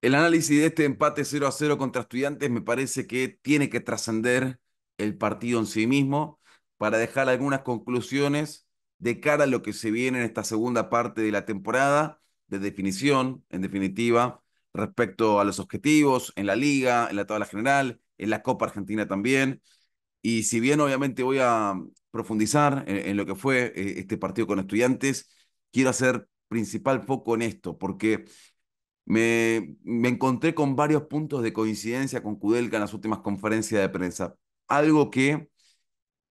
El análisis de este empate 0 a 0 contra estudiantes me parece que tiene que trascender el partido en sí mismo para dejar algunas conclusiones de cara a lo que se viene en esta segunda parte de la temporada, de definición, en definitiva, respecto a los objetivos en la liga, en la tabla general, en la Copa Argentina también. Y si bien obviamente voy a profundizar en, lo que fue eh, este partido con estudiantes, quiero hacer principal foco en esto, porque me, encontré con varios puntos de coincidencia con Kudelka en las últimas conferencias de prensa. Algo que,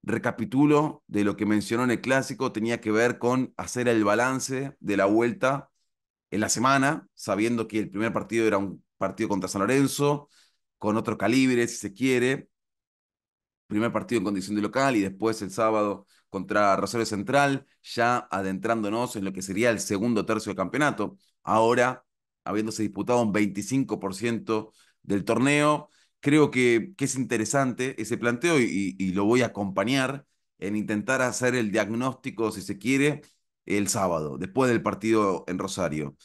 recapitulo de lo que mencionó en el clásico, tenía que ver con hacer el balance de la vuelta en la semana, sabiendo que el primer partido era un partido contra San Lorenzo, con otro calibre, si se quiere. Primer partido en condición de local y después el sábado contra Rosario Central, ya adentrándonos en lo que sería el segundo tercio del campeonato. Ahora habiéndose disputado un 25% del torneo. Creo que, es interesante ese planteo y, y, lo voy a acompañar en intentar hacer el diagnóstico, si se quiere, el sábado, después del partido en Rosario.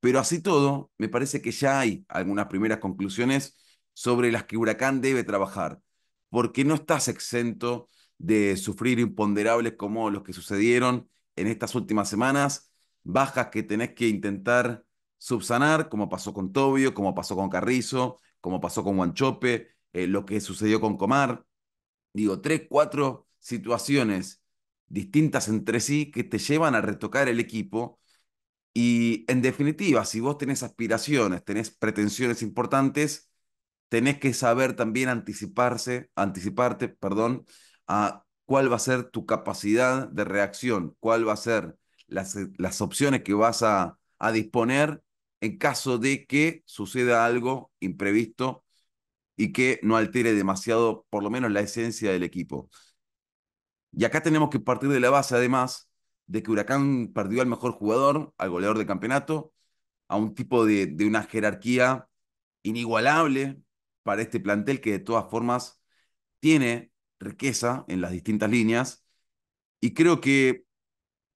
Pero así todo, me parece que ya hay algunas primeras conclusiones sobre las que Huracán debe trabajar, porque no estás exento de sufrir imponderables como los que sucedieron en estas últimas semanas, bajas que tenés que intentar subsanar, como pasó con Tobio, como pasó con Carrizo, como pasó con Guanchope, eh, lo que sucedió con Comar. Digo, tres, cuatro situaciones distintas entre sí que te llevan a retocar el equipo. Y en definitiva, si vos tenés aspiraciones, tenés pretensiones importantes, tenés que saber también anticiparse, anticiparte, perdón, a cuál va a ser tu capacidad de reacción, cuál va a ser las, las opciones que vas a, a disponer en caso de que suceda algo imprevisto y que no altere demasiado, por lo menos, la esencia del equipo. Y acá tenemos que partir de la base, además, de que Huracán perdió al mejor jugador, al goleador de campeonato, a un tipo de, de una jerarquía inigualable para este plantel que de todas formas tiene riqueza en las distintas líneas. Y creo que,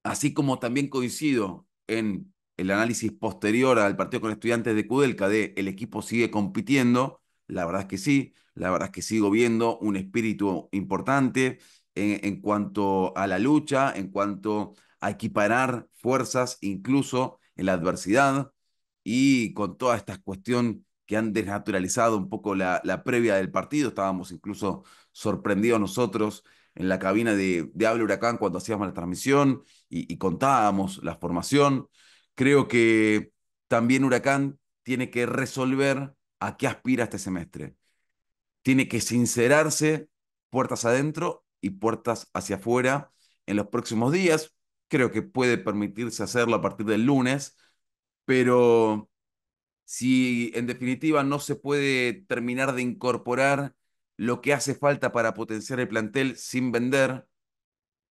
así como también coincido en el análisis posterior al partido con estudiantes de Kudelka de el equipo sigue compitiendo, la verdad es que sí, la verdad es que sigo viendo un espíritu importante en, cuanto a la lucha, en cuanto a equiparar fuerzas incluso en la adversidad y con toda esta cuestión que han desnaturalizado un poco la, previa del partido, estábamos incluso sorprendidos nosotros en la cabina de, de Huracán cuando hacíamos la transmisión y contábamos la formación, Creo que también Huracán tiene que resolver a qué aspira este semestre. Tiene que sincerarse puertas adentro y puertas hacia afuera en los próximos días. Creo que puede permitirse hacerlo a partir del lunes, pero si en definitiva no se puede terminar de incorporar lo que hace falta para potenciar el plantel sin vender,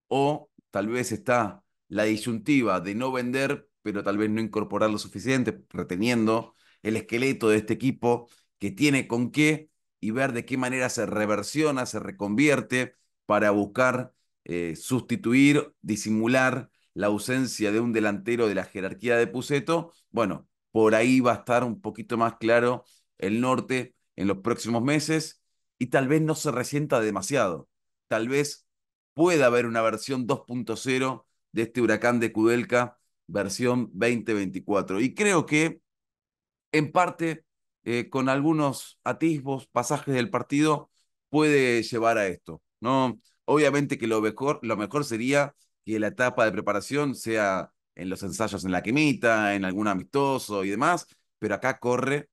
o tal vez está la disyuntiva de no vender, pero tal vez no incorporar lo suficiente, reteniendo el esqueleto de este equipo que tiene con qué y ver de qué manera se reversiona, se reconvierte para buscar eh, sustituir, disimular la ausencia de un delantero de la jerarquía de Puseto. Bueno, por ahí va a estar un poquito más claro el norte en los próximos meses y tal vez no se resienta demasiado. Tal vez pueda haber una versión 2.0 de este huracán de Kudelka versión 2024. Y creo que, en parte, eh, con algunos atisbos, pasajes del partido, puede llevar a esto. ¿no? Obviamente que lo mejor, lo mejor sería que la etapa de preparación sea en los ensayos en la quimita, en algún amistoso y demás, pero acá corre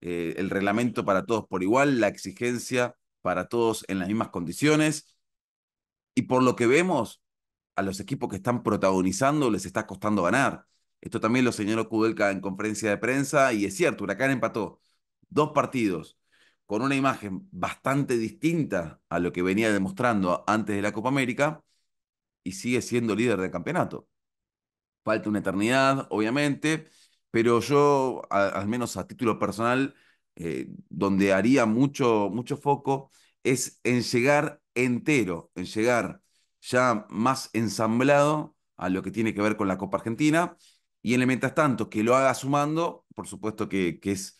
eh, el reglamento para todos por igual, la exigencia para todos en las mismas condiciones. Y por lo que vemos, a los equipos que están protagonizando les está costando ganar. Esto también lo señaló Kudelka en conferencia de prensa y es cierto, Huracán empató dos partidos con una imagen bastante distinta a lo que venía demostrando antes de la Copa América y sigue siendo líder del campeonato. Falta una eternidad, obviamente, pero yo, al menos a título personal, eh, donde haría mucho, mucho foco es en llegar entero, en llegar ya más ensamblado a lo que tiene que ver con la Copa Argentina. Y en el mientras tanto, que lo haga sumando, por supuesto que, es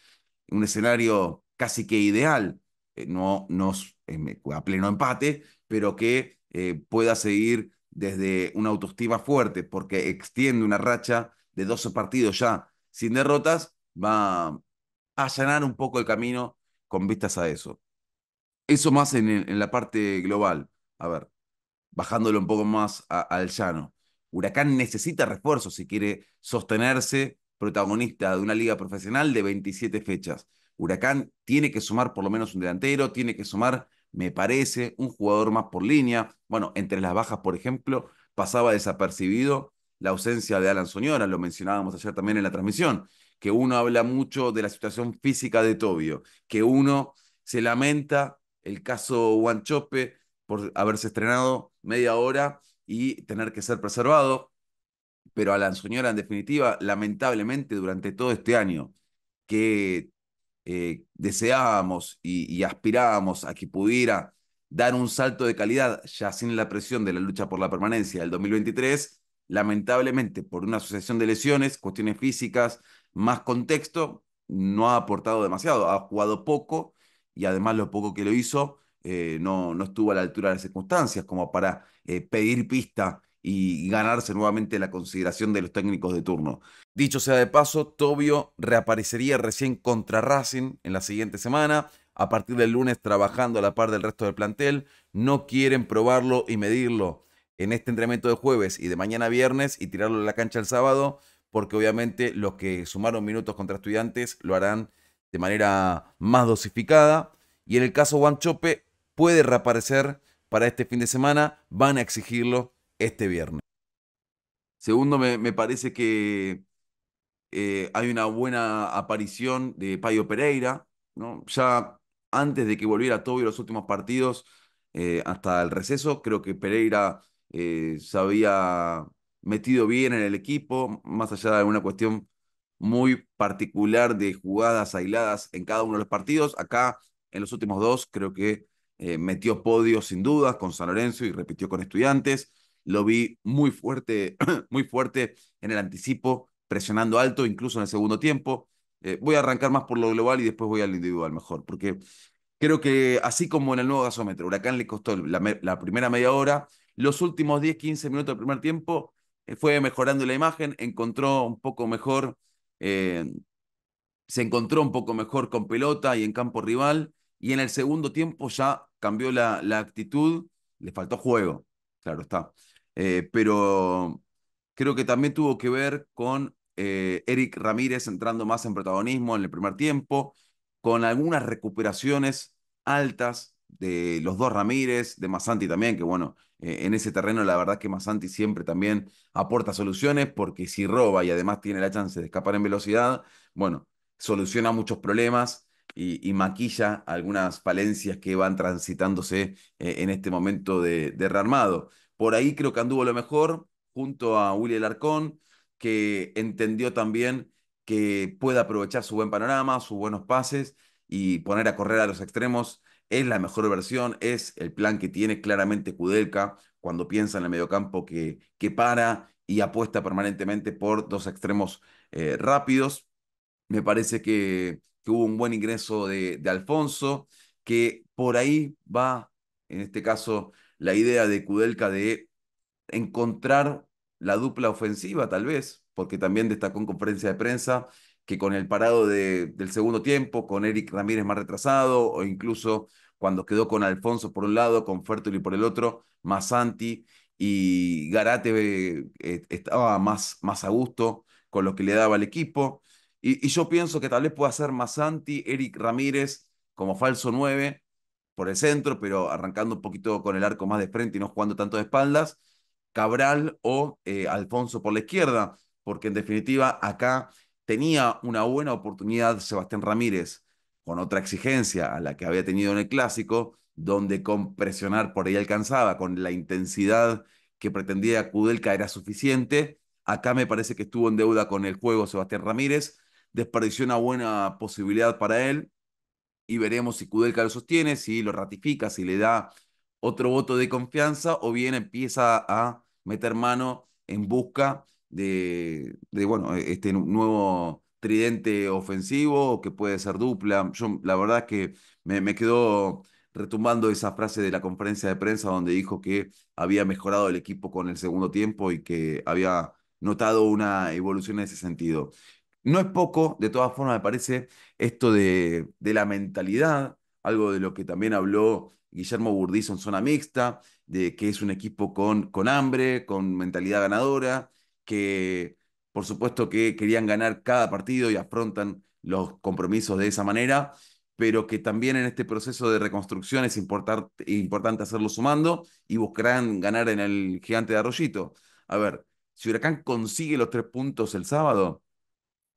un escenario casi que ideal, eh, no, nos eh, a pleno empate, pero que eh, pueda seguir desde una autoestima fuerte, porque extiende una racha de 12 partidos ya sin derrotas, va a allanar un poco el camino con vistas a eso. Eso más en la parte global. A ver bajándolo un poco más al llano. Huracán necesita refuerzos si quiere sostenerse protagonista de una liga profesional de 27 fechas. Huracán tiene que sumar por lo menos un delantero, tiene que sumar, me parece, un jugador más por línea. Bueno, entre las bajas, por ejemplo, pasaba desapercibido la ausencia de Alan Soñora, lo mencionábamos ayer también en la transmisión, que uno habla mucho de la situación física de Tobio, que uno se lamenta el caso chope por haberse estrenado media hora y tener que ser preservado. Pero a la señora, en definitiva, lamentablemente, durante todo este año que eh, deseábamos y, aspirábamos a que pudiera dar un salto de calidad, ya sin la presión de la lucha por la permanencia del 2023, lamentablemente por una asociación de lesiones, cuestiones físicas, más contexto, no ha aportado demasiado, ha jugado poco y además lo poco que lo hizo eh, no, estuvo a la altura de las circunstancias como para eh, pedir pista y ganarse nuevamente la consideración de los técnicos de turno. Dicho sea de paso, Tobio reaparecería recién contra Racing en la siguiente semana, a partir del lunes trabajando a la par del resto del plantel. No quieren probarlo y medirlo en este entrenamiento de jueves y de mañana viernes y tirarlo a la cancha el sábado, porque obviamente los que sumaron minutos contra estudiantes lo harán de manera más dosificada. Y en el caso Chope puede reaparecer para este fin de semana, van a exigirlo este viernes. Segundo, me, parece que eh, hay una buena aparición de Payo Pereira, ¿no? Ya antes de que volviera Tobio los últimos partidos eh, hasta el receso, creo que Pereira eh, se había metido bien en el equipo, más allá de una cuestión muy particular de jugadas aisladas en cada uno de los partidos. Acá, en los últimos dos, creo que eh, metió podio sin dudas con San Lorenzo y repitió con Estudiantes. Lo vi muy fuerte, muy fuerte en el anticipo, presionando alto, incluso en el segundo tiempo. Eh, voy a arrancar más por lo global y después voy al individual mejor, porque creo que así como en el nuevo gasómetro, Huracán le costó la, primera media hora, los últimos 10, 15 minutos del primer tiempo eh, fue mejorando la imagen, encontró un poco mejor, se encontró un poco mejor con pelota y en campo rival, y en el segundo tiempo ya cambió la, la actitud, le faltó juego, claro está. Eh, pero creo que también tuvo que ver con eh, Eric Ramírez entrando más en protagonismo en el primer tiempo, con algunas recuperaciones altas de los dos Ramírez, de Masanti también, que bueno, eh, en ese terreno la verdad que Masanti siempre también aporta soluciones, porque si roba y además tiene la chance de escapar en velocidad, bueno, soluciona muchos problemas y, maquilla algunas palencias que van transitándose eh, en este momento de, rearmado. Por ahí creo que anduvo lo mejor, junto a Willy Larcón que entendió también que puede aprovechar su buen panorama, sus buenos pases y poner a correr a los extremos. Es la mejor versión, es el plan que tiene claramente Kudelka cuando piensa en el mediocampo que, que para y apuesta permanentemente por dos extremos eh, rápidos. Me parece que que hubo un buen ingreso de, Alfonso, que por ahí va, en este caso, la idea de Kudelka de encontrar la dupla ofensiva, tal vez, porque también destacó en conferencia de prensa que con el parado del segundo tiempo, con Eric Ramírez más retrasado, o incluso cuando quedó con Alfonso por un lado, con Fertoli por el otro, más y Garate eh, estaba más, más a gusto con lo que le daba el equipo. Y, yo pienso que tal vez pueda ser anti Eric Ramírez como falso 9 por el centro, pero arrancando un poquito con el arco más de frente y no jugando tanto de espaldas. Cabral o eh, Alfonso por la izquierda, porque en definitiva acá tenía una buena oportunidad Sebastián Ramírez con otra exigencia a la que había tenido en el clásico, donde con presionar por ahí alcanzaba, con la intensidad que pretendía Kudelka era suficiente. Acá me parece que estuvo en deuda con el juego Sebastián Ramírez, desperdició una buena posibilidad para él y veremos si Kudelka lo sostiene, si lo ratifica, si le da otro voto de confianza o bien empieza a meter mano en busca de, bueno, e, este nuevo tridente ofensivo que puede ser dupla. Yo la verdad es que me, me quedó retumbando esa frase de la conferencia de prensa donde dijo que había mejorado el equipo con el segundo tiempo y que había notado una evolución en ese sentido. No es poco, de todas formas me parece esto de, la mentalidad, algo de lo que también habló Guillermo Burdizo en zona mixta, de que es un equipo con, con hambre, con mentalidad ganadora, que por supuesto que querían ganar cada partido y afrontan los compromisos de esa manera, pero que también en este proceso de reconstrucción es importante hacerlo sumando y buscarán ganar en el gigante de Arroyito. A ver, si Huracán consigue los tres puntos el sábado,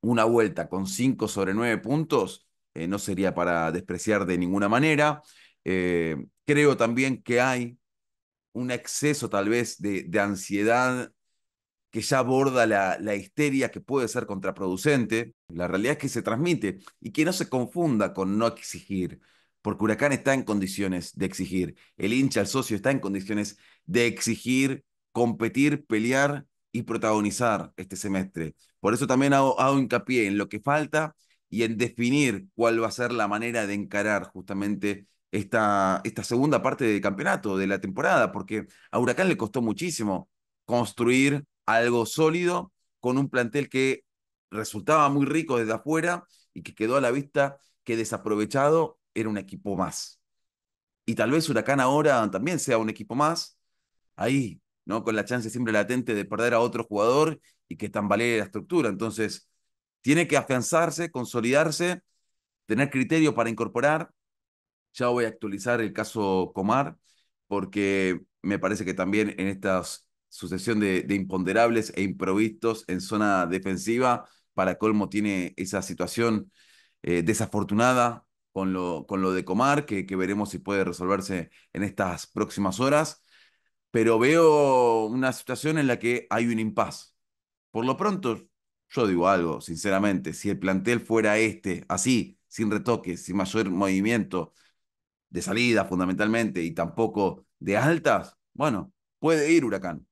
una vuelta con 5 sobre 9 puntos eh, no sería para despreciar de ninguna manera. Eh, creo también que hay un exceso tal vez de, ansiedad que ya aborda la, la, histeria que puede ser contraproducente. La realidad es que se transmite y que no se confunda con no exigir, porque Huracán está en condiciones de exigir, el hincha, el socio está en condiciones de exigir, competir, pelear y protagonizar este semestre. Por eso también hago, hincapié en lo que falta y en definir cuál va a ser la manera de encarar justamente esta, esta segunda parte del campeonato, de la temporada, porque a Huracán le costó muchísimo construir algo sólido con un plantel que resultaba muy rico desde afuera y que quedó a la vista que desaprovechado era un equipo más. Y tal vez Huracán ahora también sea un equipo más, ahí ¿no? Con la chance siempre latente de perder a otro jugador y que tambalee la estructura. Entonces, tiene que afianzarse, consolidarse, tener criterio para incorporar. Ya voy a actualizar el caso Comar, porque me parece que también en esta sucesión de, imponderables e improvistos en zona defensiva, para colmo tiene esa situación eh, desafortunada con lo, con lo de Comar, que veremos si puede resolverse en estas próximas horas pero veo una situación en la que hay un impasse. Por lo pronto, yo digo algo, sinceramente, si el plantel fuera este, así, sin retoques, sin mayor movimiento de salida fundamentalmente y tampoco de altas, bueno, puede ir Huracán,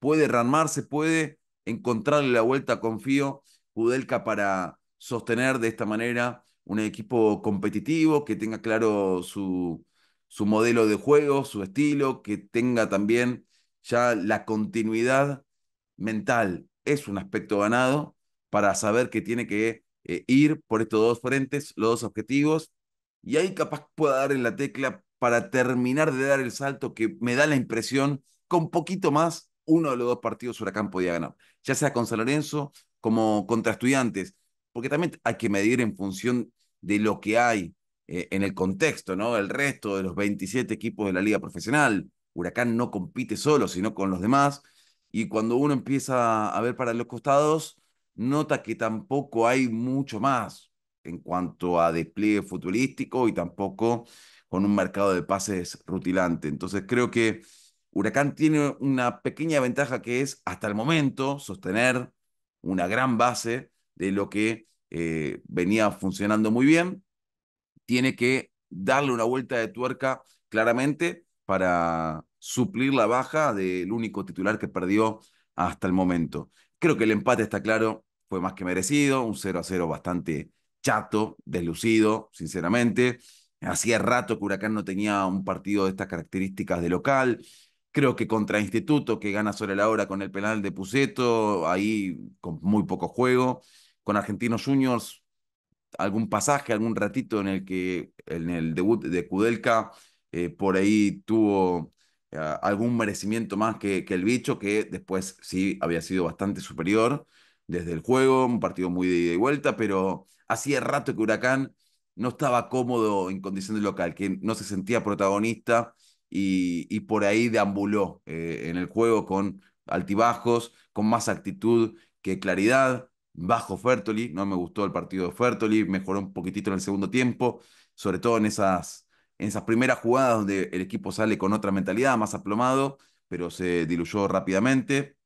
puede ramarse puede encontrarle la vuelta, confío, Udelka para sostener de esta manera un equipo competitivo que tenga claro su, su modelo de juego, su estilo, que tenga también ya la continuidad mental. Es un aspecto ganado para saber que tiene que eh, ir por estos dos frentes, los dos objetivos, y ahí capaz pueda dar en la tecla para terminar de dar el salto que me da la impresión con poquito más uno de los dos partidos Huracán podía ganar, ya sea con San Lorenzo como contra estudiantes, porque también hay que medir en función de lo que hay, eh, en el contexto, ¿no? El resto de los 27 equipos de la liga profesional. Huracán no compite solo, sino con los demás. Y cuando uno empieza a ver para los costados, nota que tampoco hay mucho más en cuanto a despliegue futbolístico y tampoco con un mercado de pases rutilante. Entonces creo que Huracán tiene una pequeña ventaja que es hasta el momento sostener una gran base de lo que eh, venía funcionando muy bien tiene que darle una vuelta de tuerca claramente para suplir la baja del único titular que perdió hasta el momento. Creo que el empate está claro, fue más que merecido, un 0 a 0 bastante chato, deslucido, sinceramente. Hacía rato que Huracán no tenía un partido de estas características de local. Creo que contra Instituto, que gana sobre la hora con el penal de Puseto, ahí con muy poco juego. Con Argentinos Juniors, algún pasaje, algún ratito en el que en el debut de Kudelka eh, por ahí tuvo ah, algún merecimiento más que, el bicho, que después sí había sido bastante superior desde el juego, un partido muy de ida y vuelta, pero hacía rato que Huracán no estaba cómodo en condición de local, que no se sentía protagonista y, por ahí deambuló eh, en el juego con altibajos, con más actitud que claridad bajo Fertoli, no me gustó el partido de Fertoli, mejoró un poquitito en el segundo tiempo, sobre todo en esas, en esas primeras jugadas donde el equipo sale con otra mentalidad, más aplomado, pero se diluyó rápidamente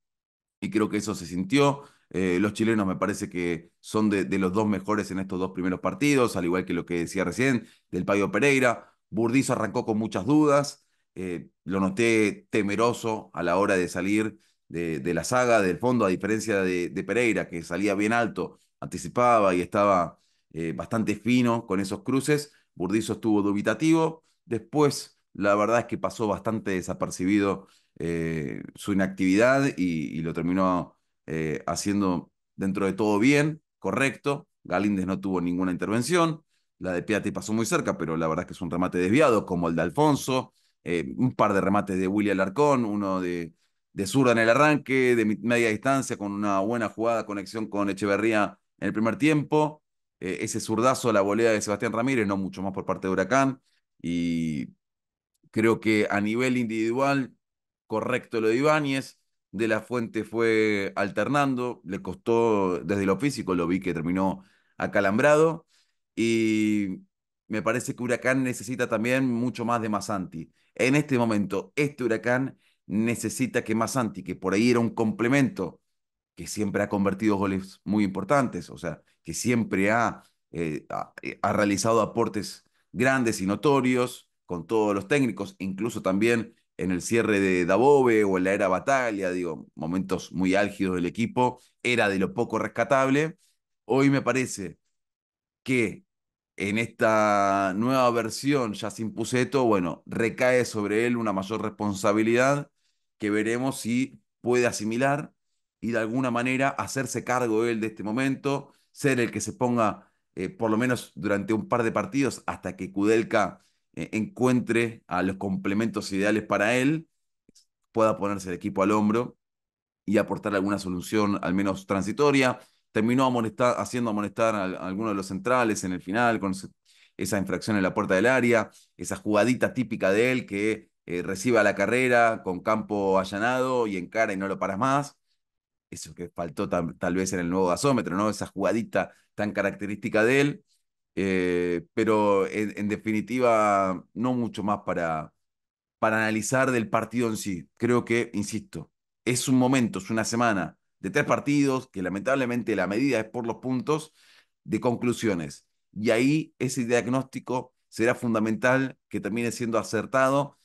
y creo que eso se sintió. Eh, los chilenos me parece que son de, los dos mejores en estos dos primeros partidos, al igual que lo que decía recién del Payo Pereira. Burdizo arrancó con muchas dudas, eh, lo noté temeroso a la hora de salir de, la saga del fondo, a diferencia de, Pereira, que salía bien alto, anticipaba y estaba eh, bastante fino con esos cruces. Burdizo estuvo dubitativo. Después, la verdad es que pasó bastante desapercibido eh, su inactividad y, lo terminó eh, haciendo dentro de todo bien, correcto. Galíndez no tuvo ninguna intervención. La de Piatti pasó muy cerca, pero la verdad es que es un remate desviado, como el de Alfonso. un par de remates de William Alarcón, uno de, de zurda en el arranque, de media distancia, con una buena jugada, conexión con Echeverría en el primer tiempo. Eh, ese zurdazo la volea de Sebastián Ramírez, no mucho más por parte de Huracán. Y creo que a nivel individual, correcto lo de Ibáñez. De la Fuente fue alternando, le costó desde lo físico, lo vi que terminó acalambrado. Y me parece que Huracán necesita también mucho más de Masanti. En este momento, este Huracán necesita que Masanti, que por ahí era un complemento, que siempre ha convertido goles muy importantes, o sea, que siempre ha, eh, eh, ha, realizado aportes grandes y notorios con todos los técnicos, incluso también en el cierre de Dabobe o en la era Bataglia, digo, momentos muy álgidos del equipo, era de lo poco rescatable. Hoy me parece que en esta nueva versión, ya sin Puseto, bueno, recae sobre él una mayor responsabilidad que veremos si puede asimilar y de alguna manera hacerse cargo él de este momento, ser el que se ponga, eh, por lo menos durante un par de partidos, hasta que Kudelka eh, encuentre a los complementos ideales para él, pueda ponerse el equipo al hombro y aportar alguna solución, al menos transitoria. Terminó haciendo amonestar a, a alguno de los centrales en el final, con esa infracción en la puerta del área, esa jugadita típica de él que eh, reciba la carrera con campo allanado y encara y no lo paras más. Eso que faltó tal vez en el nuevo gasómetro, ¿no? Esa jugadita tan característica de él. Eh, pero en, definitiva, no mucho más para, para analizar del partido en sí. Creo que, insisto, es un momento, es una semana de tres partidos, que lamentablemente la medida es por los puntos, de conclusiones. Y ahí ese diagnóstico será fundamental, que termine siendo acertado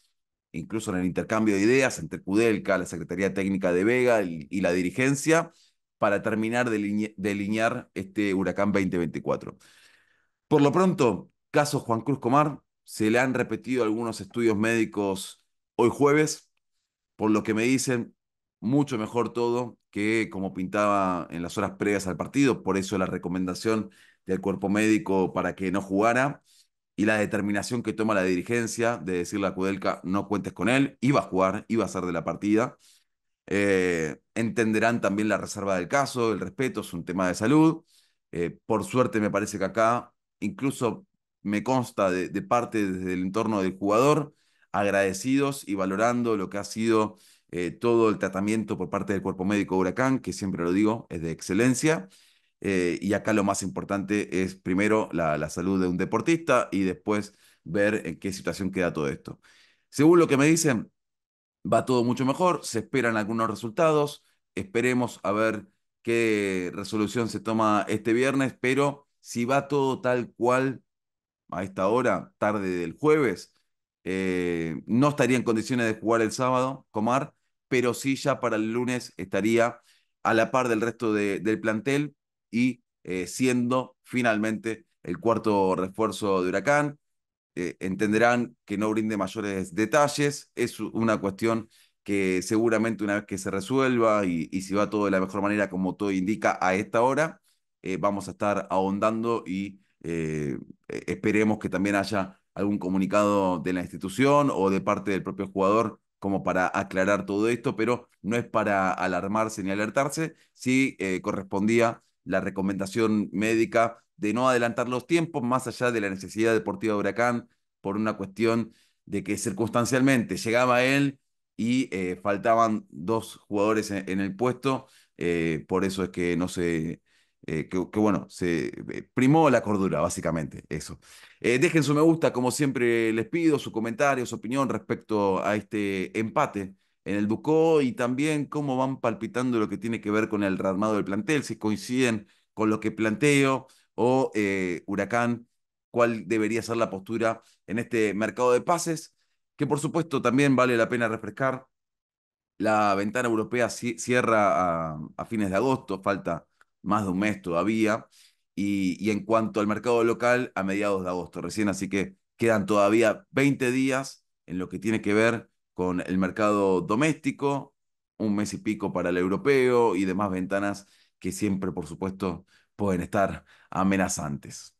incluso en el intercambio de ideas entre Cudelca, la Secretaría Técnica de Vega y, la dirigencia, para terminar de delinear este huracán 2024. Por lo pronto, caso Juan Cruz Comar, se le han repetido algunos estudios médicos hoy jueves, por lo que me dicen mucho mejor todo que como pintaba en las horas previas al partido, por eso la recomendación del cuerpo médico para que no jugara y la determinación que toma la dirigencia de decirle a Cudelca no cuentes con él, iba a jugar, iba a ser de la partida. Eh, entenderán también la reserva del caso, el respeto, es un tema de salud. Eh, por suerte me parece que acá, incluso me consta de, parte desde el entorno del jugador, agradecidos y valorando lo que ha sido eh, todo el tratamiento por parte del cuerpo médico Huracán, que siempre lo digo, es de excelencia, eh, y acá lo más importante es primero la, salud de un deportista y después ver en qué situación queda todo esto. Según lo que me dicen, va todo mucho mejor, se esperan algunos resultados, esperemos a ver qué resolución se toma este viernes, pero si va todo tal cual a esta hora, tarde del jueves, eh, no estaría en condiciones de jugar el sábado, Comar, pero sí ya para el lunes estaría a la par del resto del plantel y eh, siendo finalmente el cuarto refuerzo de Huracán. Eh, entenderán que no brinde mayores detalles, es una cuestión que seguramente una vez que se resuelva y, si va todo de la mejor manera como todo indica a esta hora, eh, vamos a estar ahondando y e, esperemos que también haya algún comunicado de la institución o de parte del propio jugador como para aclarar todo esto, pero no es para alarmarse ni alertarse, sí correspondía la recomendación médica de no adelantar los tiempos más allá de la necesidad deportiva de Huracán por una cuestión de que circunstancialmente llegaba él y eh, faltaban dos jugadores en, el puesto, eh, por eso es que no se, eh, que, bueno, se primó la cordura, básicamente, eso. dejen su me gusta, como siempre les pido, su comentario, su opinión respecto a este empate en el Bucó, y también cómo van palpitando lo que tiene que ver con el rearmado del plantel, si coinciden con lo que planteo o eh, Huracán, cuál debería ser la postura en este mercado de pases, que por supuesto también vale la pena refrescar. La ventana europea cierra a, fines de agosto, falta más de un mes todavía. Y, y, en cuanto al mercado local, a mediados de agosto recién, así que quedan todavía 20 días en lo que tiene que ver con el mercado doméstico, un mes y pico para el europeo y demás ventanas que siempre, por supuesto, pueden estar amenazantes.